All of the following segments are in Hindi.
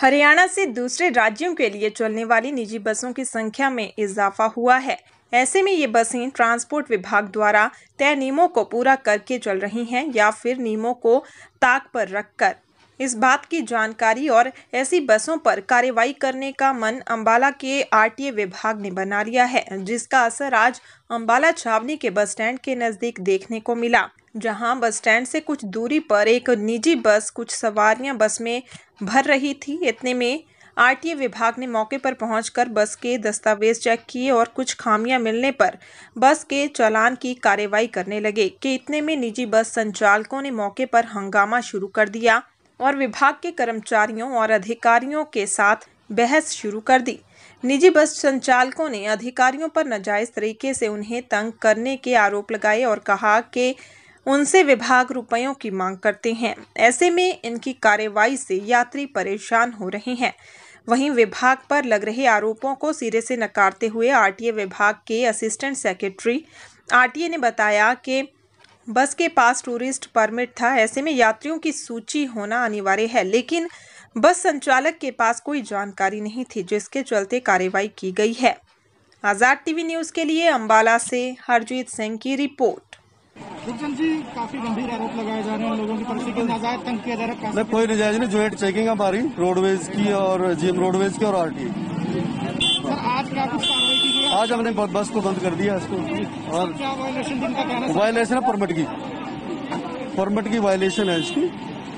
हरियाणा से दूसरे राज्यों के लिए चलने वाली निजी बसों की संख्या में इजाफा हुआ है ऐसे में ये बसें ट्रांसपोर्ट विभाग द्वारा तय नियमों को पूरा करके चल रही हैं या फिर नियमों को ताक पर रखकर इस बात की जानकारी और ऐसी बसों पर कार्रवाई करने का मन अंबाला के आरटीए विभाग ने बना लिया है जिसका असर आज अंबाला छावनी के बस स्टैंड के नज़दीक देखने को मिला जहां बस स्टैंड से कुछ दूरी पर एक निजी बस कुछ सवारियां बस में भर रही थी इतने में आरटीए विभाग ने मौके पर पहुंचकर बस के दस्तावेज चेक किए और कुछ खामियां मिलने पर बस के चालान की कार्रवाई करने लगे कि इतने में निजी बस संचालकों ने मौके पर हंगामा शुरू कर दिया और विभाग के कर्मचारियों और अधिकारियों के साथ बहस शुरू कर दी निजी बस संचालकों ने अधिकारियों पर नाजायज तरीके से उन्हें तंग करने के आरोप लगाए और कहा कि उनसे विभाग रुपयों की मांग करते हैं ऐसे में इनकी कार्रवाई से यात्री परेशान हो रहे हैं वहीं विभाग पर लग रहे आरोपों को सिरे से नकारते हुए आरटीए विभाग के असिस्टेंट सेक्रेटरी आरटीए ने बताया कि बस के पास टूरिस्ट परमिट था ऐसे में यात्रियों की सूची होना अनिवार्य है लेकिन बस संचालक के पास कोई जानकारी नहीं थी जिसके चलते कार्रवाई की गई है आज़ाद टीवी न्यूज़ के लिए अम्बाला से हरजीत सिंह की रिपोर्ट गुरजन जी काफी गंभीर आरोप लगाए जा रहे हैं लोगों की पर्ची के नाजायज तंग किया जा रहा है कोई नजायज नहीं ज्वाइंट चेकिंग हमारी रोडवेज की और जीएम रोडवेज की और आरटीए आज क्या कुछ कार्रवाई की गई आज हमने बस को बंद कर दिया इसको और वायलेशन है परमिट की परमिट की वायलेशन है इसकी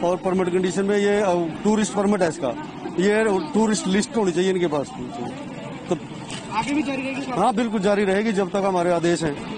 और परमिट कंडीशन में ये टूरिस्ट परमिट है इसका ये टूरिस्ट लिस्ट होनी चाहिए इनके पास तो आगे भी जारी रहेगी हाँ बिल्कुल जारी रहेगी जब तक हमारे आदेश हैं